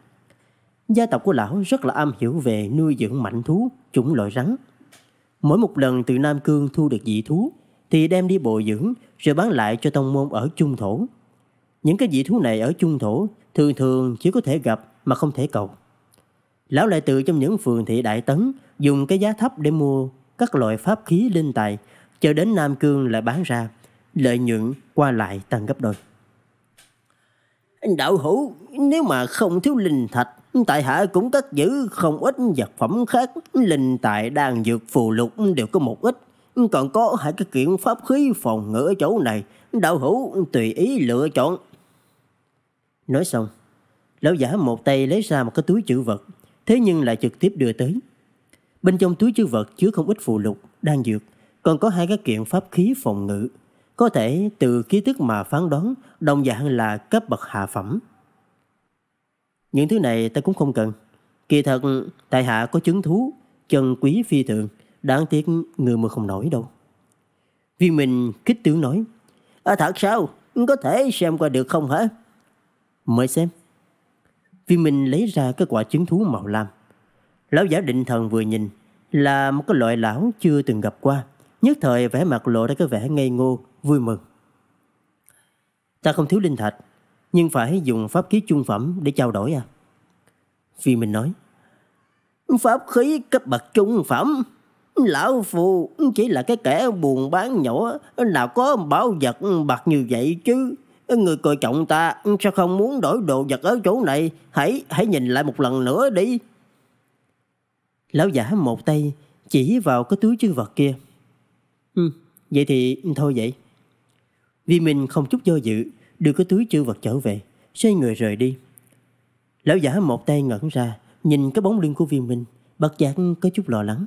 Gia tộc của lão rất là am hiểu về nuôi dưỡng mảnh thú, chủng loại rắn. Mỗi một lần từ Nam Cương thu được dị thú thì đem đi bồi dưỡng rồi bán lại cho tông môn ở trung thổ. Những cái dị thú này ở trung thổ thường thường chỉ có thể gặp mà không thể cầu. Lão lại tự trong những phường thị đại tấn dùng cái giá thấp để mua các loại pháp khí linh tài, chờ đến Nam Cương lại bán ra, lợi nhuận qua lại tăng gấp đôi. Đạo hữu, nếu mà không thiếu linh thạch, tại hạ cũng cất giữ không ít vật phẩm khác. Linh tài đan dược phù lục đều có một ít. Còn có hai cái kiện pháp khí phòng ngự ở chỗ này. Đạo hữu tùy ý lựa chọn. Nói xong, lão giả một tay lấy ra một cái túi chữ vật. Thế nhưng lại trực tiếp đưa tới. Bên trong túi chữ vật chứa không ít phù lục, đan dược. Còn có hai cái kiện pháp khí phòng ngự. Có thể từ ký tức mà phán đoán đồng dạng là cấp bậc hạ phẩm. Những thứ này ta cũng không cần. Kỳ thật, tại hạ có chứng thú, chân quý phi thường, đáng tiếc người mà không nổi đâu. Viên mình kích tướng nói, à, Thật sao? Có thể xem qua được không hả? Mời xem. Viên mình lấy ra cái quả chứng thú màu lam. Lão giả định thần vừa nhìn là một cái loại lão chưa từng gặp qua. Nhất thời vẻ mặt lộ ra cái vẻ ngây ngô, vui mừng. Ta không thiếu linh thạch, nhưng phải dùng pháp khí trung phẩm để trao đổi à? Phi Minh nói, Pháp khí cấp bậc trung phẩm, lão phù chỉ là cái kẻ buồn bán nhỏ, nào có bảo vật bạc như vậy chứ. Người coi trọng ta sao không muốn đổi đồ vật ở chỗ này, hãy hãy nhìn lại một lần nữa đi. Lão giả một tay chỉ vào cái túi chứa vật kia. Ừ, vậy thì thôi vậy. Vì mình không chút do dự, đưa cái túi chứa vật trở về, xoay người rời đi. Lão giả một tay ngẩn ra, nhìn cái bóng lưng của viên minh, bất giác có chút lo lắng.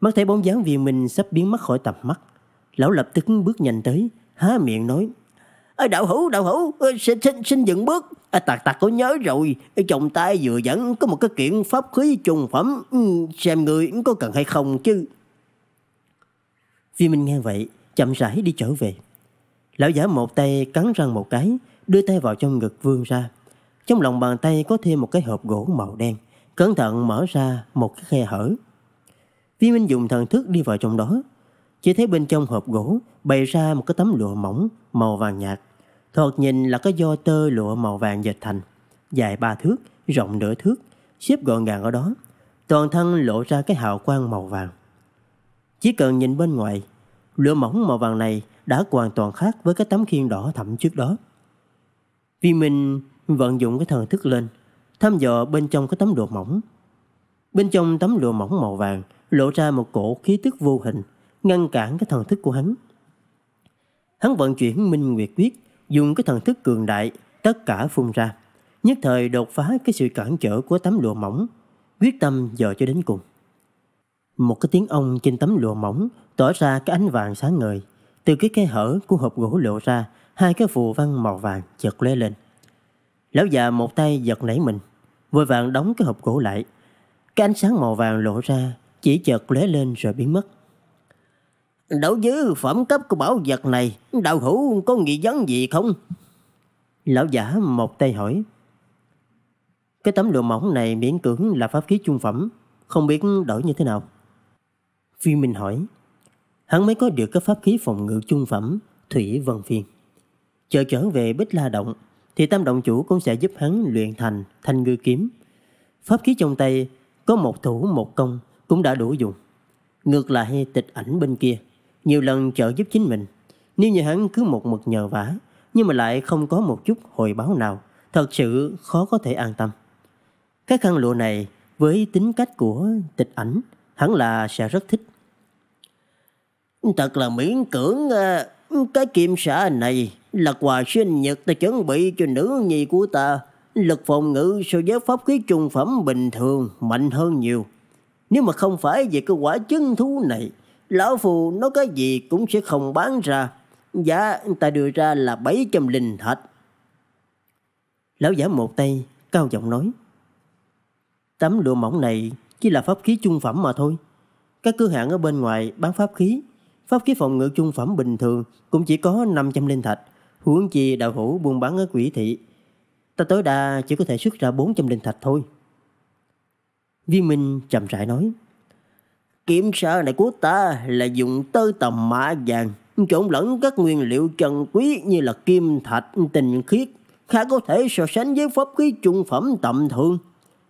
Mắt thấy bóng dáng viên minh sắp biến mất khỏi tầm mắt. Lão lập tức bước nhanh tới, há miệng nói. À, đạo hữu, đạo hữu, xin, xin, xin dừng bước. À, tạc tạc có nhớ rồi, chồng tay vừa dẫn có một cái kiện pháp khí trùng phẩm, ừ, xem người có cần hay không chứ. Viên minh nghe vậy, chậm rãi đi trở về. Lão giả một tay cắn răng một cái, đưa tay vào trong ngực vươn ra. Trong lòng bàn tay có thêm một cái hộp gỗ màu đen, cẩn thận mở ra một cái khe hở. Vi Minh dùng thần thức đi vào trong đó, chỉ thấy bên trong hộp gỗ bày ra một cái tấm lụa mỏng màu vàng nhạt. Thoạt nhìn là có do tơ lụa màu vàng dệt thành, dài ba thước, rộng nửa thước, xếp gọn gàng ở đó. Toàn thân lộ ra cái hào quang màu vàng. Chỉ cần nhìn bên ngoài, lụa mỏng màu vàng này đã hoàn toàn khác với cái tấm khiên đỏ thẫm trước đó. Vì mình vận dụng cái thần thức lên, thăm dò bên trong cái tấm lụa mỏng. Bên trong tấm lụa mỏng màu vàng lộ ra một cổ khí tức vô hình, ngăn cản cái thần thức của hắn. Hắn vận chuyển minh nguyệt quyết, dùng cái thần thức cường đại, tất cả phun ra. Nhất thời đột phá cái sự cản trở của tấm lụa mỏng, quyết tâm dò cho đến cùng. Một cái tiếng ong trên tấm lụa mỏng tỏ ra cái ánh vàng sáng ngời. Từ cái khe hở của hộp gỗ lộ ra, hai cái phù văn màu vàng chợt lóe lên. Lão già một tay giật nảy mình, vội vàng đóng cái hộp gỗ lại. Cái ánh sáng màu vàng lộ ra, chỉ chợt lóe lên rồi biến mất. đấu với phẩm cấp của bảo vật này, đạo hữu có nghi vấn gì không? Lão giả một tay hỏi. Cái tấm lụa mỏng này miễn cưỡng là pháp khí trung phẩm, không biết đổi như thế nào. Phi Minh hỏi hắn mới có được các pháp khí phòng ngự chung phẩm Thủy Vân phiền Chờ trở về Bích La Động thì Tam Động Chủ cũng sẽ giúp hắn luyện thành Thanh Ngư Kiếm. Pháp khí trong tay có một thủ một công cũng đã đủ dùng. Ngược lại tịch ảnh bên kia, nhiều lần trợ giúp chính mình. Nếu như hắn cứ một mực nhờ vả, nhưng mà lại không có một chút hồi báo nào, thật sự khó có thể an tâm. Cái khăn lụa này với tính cách của tịch ảnh, hắn là sẽ rất thích. Thật là miễn cưỡng à. Cái kim xả này là quà sinh nhật ta chuẩn bị cho nữ nhi của ta. Lực phòng ngự so với pháp khí trung phẩm bình thường mạnh hơn nhiều. Nếu mà không phải vì cái quả chân thú này, lão phù nó cái gì cũng sẽ không bán ra. Giá ta đưa ra là 700 linh thạch. Lão giả một tay, cao giọng nói. Tấm lụa mỏng này chỉ là pháp khí trung phẩm mà thôi. Các cửa hàng ở bên ngoài bán pháp khí Pháp khí phòng ngự trung phẩm bình thường cũng chỉ có 500 linh thạch, huống chi đạo hữu buôn bán ở quỷ thị. Ta tối đa chỉ có thể xuất ra 400 linh thạch thôi. Vi Minh chậm rãi nói. Kiểm sở này của ta là dùng tơ tầm mã vàng, trộn lẫn các nguyên liệu trần quý như là kim thạch, tình khiết, khá có thể so sánh với pháp khí trung phẩm tầm thường.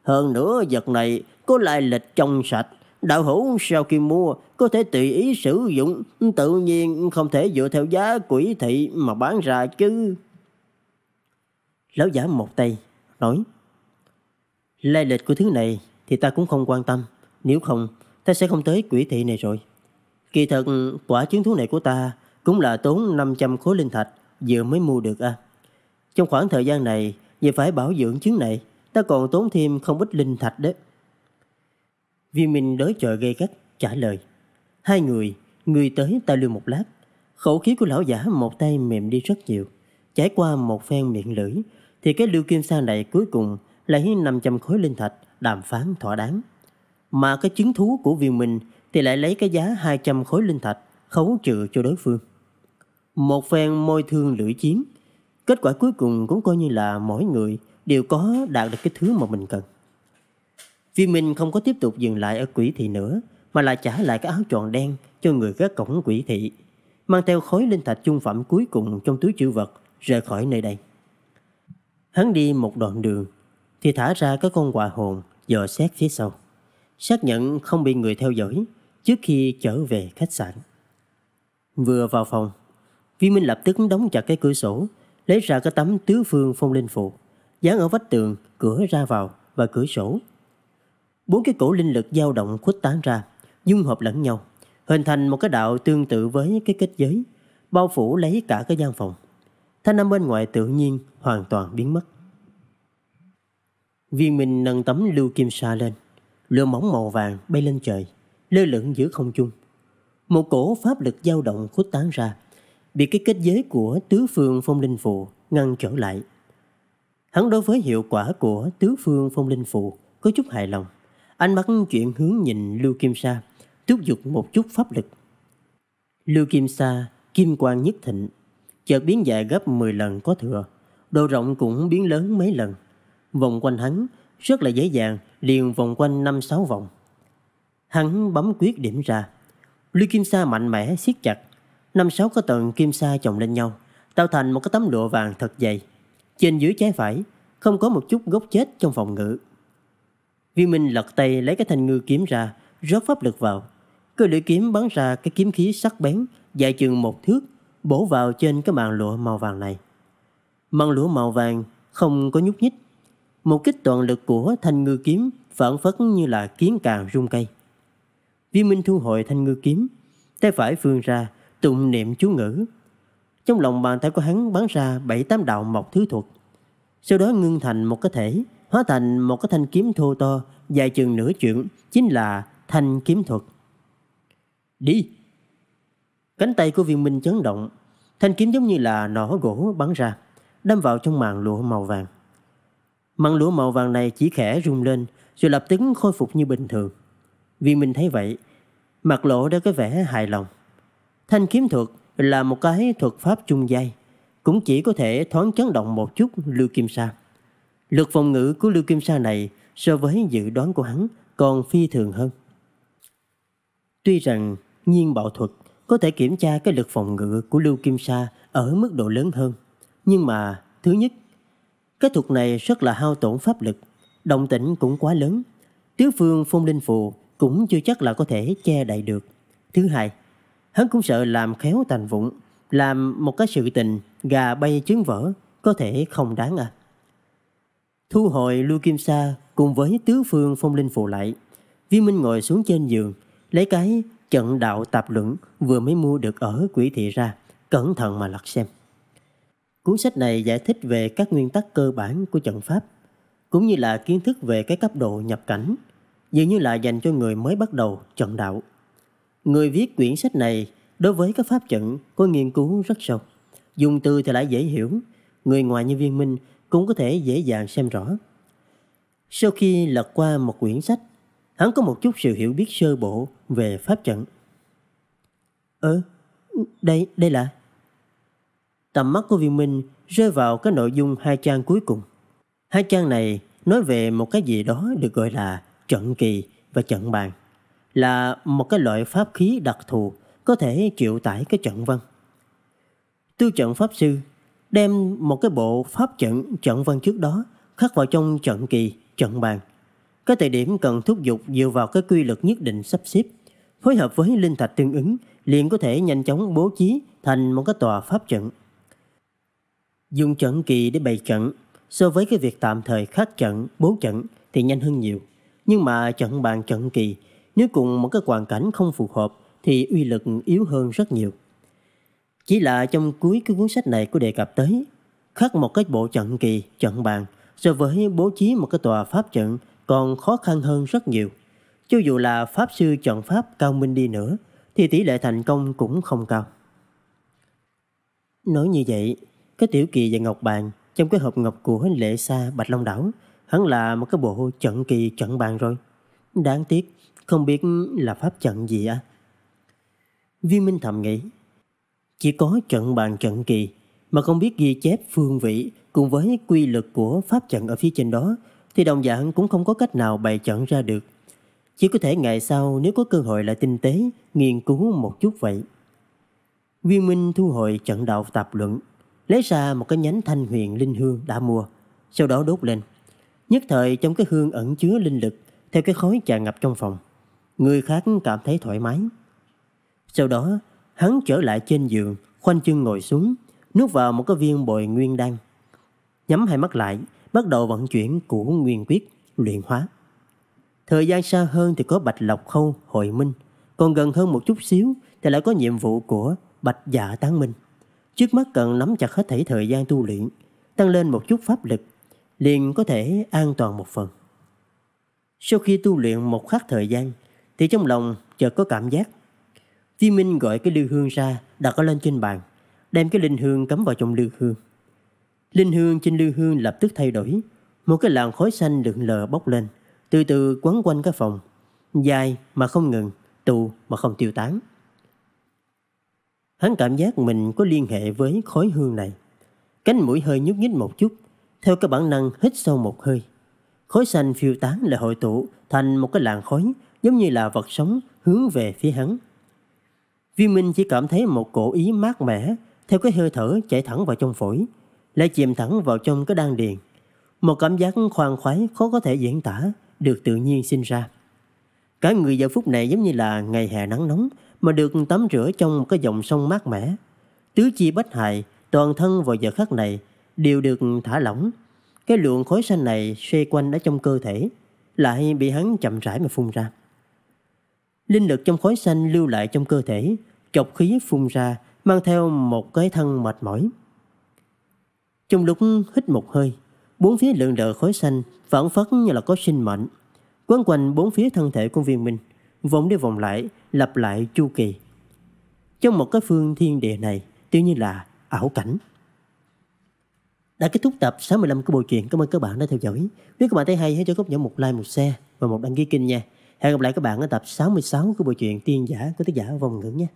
Hơn nữa vật này có lai lịch trong sạch, đạo hữu sau khi mua có thể tùy ý sử dụng, tự nhiên không thể dựa theo giá quỷ thị mà bán ra chứ. Lão giả một tay, nói, lai lịch của thứ này thì ta cũng không quan tâm, nếu không ta sẽ không tới quỷ thị này rồi. Kỳ thật, quả chiến thú này của ta cũng là tốn 500 khối linh thạch vừa mới mua được à. Trong khoảng thời gian này, vì phải bảo dưỡng chứng này, ta còn tốn thêm không ít linh thạch đấy vì mình đối chọi gây gắt trả lời. Hai người, người tới ta lưu một lát. Khẩu khí của lão giả một tay mềm đi rất nhiều. Trải qua một phen miệng lưỡi, thì cái lưu kim sa này cuối cùng lấy 500 khối linh thạch đàm phán thỏa đáng. Mà cái chứng thú của viên mình thì lại lấy cái giá 200 khối linh thạch khấu trừ cho đối phương. Một phen môi thương lưỡi chiến, kết quả cuối cùng cũng coi như là mỗi người đều có đạt được cái thứ mà mình cần. Vì Minh không có tiếp tục dừng lại ở quỷ thị nữa Mà lại trả lại cái áo tròn đen cho người gác cổng quỷ thị Mang theo khối linh thạch trung phẩm cuối cùng trong túi chữ vật Rời khỏi nơi đây Hắn đi một đoạn đường Thì thả ra cái con quạ hồn dò xét phía sau Xác nhận không bị người theo dõi Trước khi trở về khách sạn Vừa vào phòng Vi Minh lập tức đóng chặt cái cửa sổ Lấy ra cái tấm tứ phương phong linh phụ Dán ở vách tường, cửa ra vào và cửa sổ Bốn cái cổ linh lực dao động khuếch tán ra, dung hợp lẫn nhau, hình thành một cái đạo tương tự với cái kết giới, bao phủ lấy cả cái gian phòng. Thanh âm bên ngoài tự nhiên hoàn toàn biến mất. Viên Minh nâng tấm lưu kim sa lên, lửa móng màu vàng bay lên trời, lơ lửng giữa không trung. Một cổ pháp lực dao động khuếch tán ra, bị cái kết giới của tứ phương phong linh phù ngăn trở lại. Hắn đối với hiệu quả của tứ phương phong linh phù có chút hài lòng. Ánh mắt chuyện hướng nhìn Lưu Kim Sa, thúc giục một chút pháp lực. Lưu Kim Sa, kim quang nhất thịnh, chợt biến dài gấp 10 lần có thừa, độ rộng cũng biến lớn mấy lần. Vòng quanh hắn rất là dễ dàng, liền vòng quanh 5-6 vòng. Hắn bấm quyết điểm ra. Lưu Kim Sa mạnh mẽ siết chặt, năm sáu cái tầng kim sa chồng lên nhau, tạo thành một cái tấm lụa vàng thật dày. Trên dưới trái phải, không có một chút gốc chết trong phòng ngự. Viên Minh lật tay lấy cái thanh ngư kiếm ra, rót pháp lực vào. Cơ lưỡi kiếm bắn ra cái kiếm khí sắc bén, dài chừng một thước, bổ vào trên cái màn lụa màu vàng này. Màn lụa màu vàng không có nhúc nhích. Một kích toàn lực của thanh ngư kiếm phản phất như là kiến càng rung cây. Viên Minh thu hồi thanh ngư kiếm, tay phải phương ra, tụng niệm chú ngữ. Trong lòng bàn tay của hắn bắn ra bảy tám đạo mộc thứ thuật, sau đó ngưng thành một cái thể hóa thành một cái thanh kiếm thô to, dài chừng nửa chuyện chính là thanh kiếm thuật. Đi! Cánh tay của viên minh chấn động, thanh kiếm giống như là nỏ gỗ bắn ra, đâm vào trong màn lụa màu vàng. Màn lụa màu vàng này chỉ khẽ rung lên, rồi lập tức khôi phục như bình thường. Viên minh thấy vậy, mặt lộ ra cái vẻ hài lòng. Thanh kiếm thuật là một cái thuật pháp trung giai, cũng chỉ có thể thoáng chấn động một chút lưu kim sa. Lực phòng ngự của Lưu Kim Sa này so với dự đoán của hắn còn phi thường hơn. Tuy rằng nhiên bạo thuật có thể kiểm tra cái lực phòng ngự của Lưu Kim Sa ở mức độ lớn hơn, nhưng mà thứ nhất, cái thuật này rất là hao tổn pháp lực, động tĩnh cũng quá lớn. Tiếu phương phong linh phù cũng chưa chắc là có thể che đậy được. Thứ hai, hắn cũng sợ làm khéo thành vụng, làm một cái sự tình gà bay trứng vỡ có thể không đáng à. Thu hồi Lưu Kim Sa cùng với tứ phương phong linh phù lại. Vi Minh ngồi xuống trên giường, lấy cái trận đạo tạp luận vừa mới mua được ở quỷ thị ra, cẩn thận mà lật xem. Cuốn sách này giải thích về các nguyên tắc cơ bản của trận pháp, cũng như là kiến thức về cái cấp độ nhập cảnh, dường như là dành cho người mới bắt đầu trận đạo. Người viết quyển sách này đối với các pháp trận có nghiên cứu rất sâu, dùng từ thì lại dễ hiểu, người ngoài như viên minh cũng có thể dễ dàng xem rõ. Sau khi lật qua một quyển sách, hắn có một chút sự hiểu biết sơ bộ về pháp trận. Ơ, ờ, đây, đây là... Tầm mắt của viên minh rơi vào cái nội dung hai trang cuối cùng. Hai trang này nói về một cái gì đó được gọi là trận kỳ và trận bàn. Là một cái loại pháp khí đặc thù có thể chịu tải cái trận văn. Tư trận pháp sư đem một cái bộ pháp trận trận văn trước đó khắc vào trong trận kỳ, trận bàn. Cái thời điểm cần thúc giục dựa vào cái quy luật nhất định sắp xếp, phối hợp với linh thạch tương ứng, liền có thể nhanh chóng bố trí thành một cái tòa pháp trận. Dùng trận kỳ để bày trận, so với cái việc tạm thời khắc trận, bố trận thì nhanh hơn nhiều. Nhưng mà trận bàn trận kỳ, nếu cùng một cái hoàn cảnh không phù hợp thì uy lực yếu hơn rất nhiều. Chỉ là trong cuối cái cuốn sách này có đề cập tới khắc một cái bộ trận kỳ, trận bàn so với bố trí một cái tòa pháp trận còn khó khăn hơn rất nhiều. Cho dù là pháp sư trận pháp cao minh đi nữa thì tỷ lệ thành công cũng không cao. Nói như vậy, cái tiểu kỳ và ngọc bàn trong cái hộp ngọc của lệ xa Bạch Long Đảo hẳn là một cái bộ trận kỳ trận bàn rồi. Đáng tiếc, không biết là pháp trận gì à. Viên Minh thầm nghĩ, chỉ có trận bàn trận kỳ mà không biết ghi chép phương vị cùng với quy lực của pháp trận ở phía trên đó thì đồng dạng cũng không có cách nào bày trận ra được. Chỉ có thể ngày sau nếu có cơ hội lại tinh tế nghiên cứu một chút vậy. Viên Minh thu hồi trận đạo tập luận, lấy ra một cái nhánh thanh huyền linh hương đã mua, sau đó đốt lên. Nhất thời trong cái hương ẩn chứa linh lực theo cái khói tràn ngập trong phòng. Người khác cảm thấy thoải mái. Sau đó, hắn trở lại trên giường, khoanh chân ngồi xuống, nuốt vào một cái viên bồi nguyên đan. Nhắm hai mắt lại, bắt đầu vận chuyển của nguyên quyết, luyện hóa. Thời gian xa hơn thì có Bạch Lộc Khâu, Hội Minh, còn gần hơn một chút xíu thì lại có nhiệm vụ của Bạch Dạ Tán Minh. Trước mắt cần nắm chặt hết thảy thời gian tu luyện, tăng lên một chút pháp lực, liền có thể an toàn một phần. Sau khi tu luyện một khắc thời gian, thì trong lòng chợt có cảm giác Chí Minh gọi cái lưu hương ra, đặt nó lên trên bàn, đem cái linh hương cắm vào trong lưu hương. Linh hương trên lưu hương lập tức thay đổi, một cái làn khói xanh lượn lờ bốc lên, từ từ quấn quanh cái phòng, dài mà không ngừng, tụ mà không tiêu tán. Hắn cảm giác mình có liên hệ với khói hương này. Cánh mũi hơi nhúc nhích một chút, theo cái bản năng hít sâu một hơi. Khói xanh phiêu tán lại hội tụ thành một cái làn khói giống như là vật sống hướng về phía hắn. Vi Minh chỉ cảm thấy một cổ ý mát mẻ theo cái hơi thở chạy thẳng vào trong phổi, lại chìm thẳng vào trong cái đan điền. Một cảm giác khoan khoái khó có thể diễn tả được tự nhiên sinh ra. Cả người giờ phút này giống như là ngày hè nắng nóng mà được tắm rửa trong một cái dòng sông mát mẻ. Tứ chi bách hại, toàn thân vào giờ khắc này đều được thả lỏng. Cái lượng khói xanh này xoay quanh ở trong cơ thể lại bị hắn chậm rãi mà phun ra. Linh lực trong khói xanh lưu lại trong cơ thể, chọc khí phun ra, mang theo một cái thân mệt mỏi. Trong lúc hít một hơi, bốn phía lượn lờ khói xanh phản phất như là có sinh mệnh. Quấn quanh bốn phía thân thể của viên minh, vòng đi vòng lại, lặp lại chu kỳ. Trong một cái phương thiên địa này, tiêu như là ảo cảnh. Đã kết thúc tập 65 của bộ truyện. Cảm ơn các bạn đã theo dõi. Nếu các bạn thấy hay, hãy cho góc nhỏ một like, một share và một đăng ký kênh nha. Hẹn gặp lại các bạn ở tập 66 của bộ truyện Tiên giả của tác giả Vong Ngữ nhé.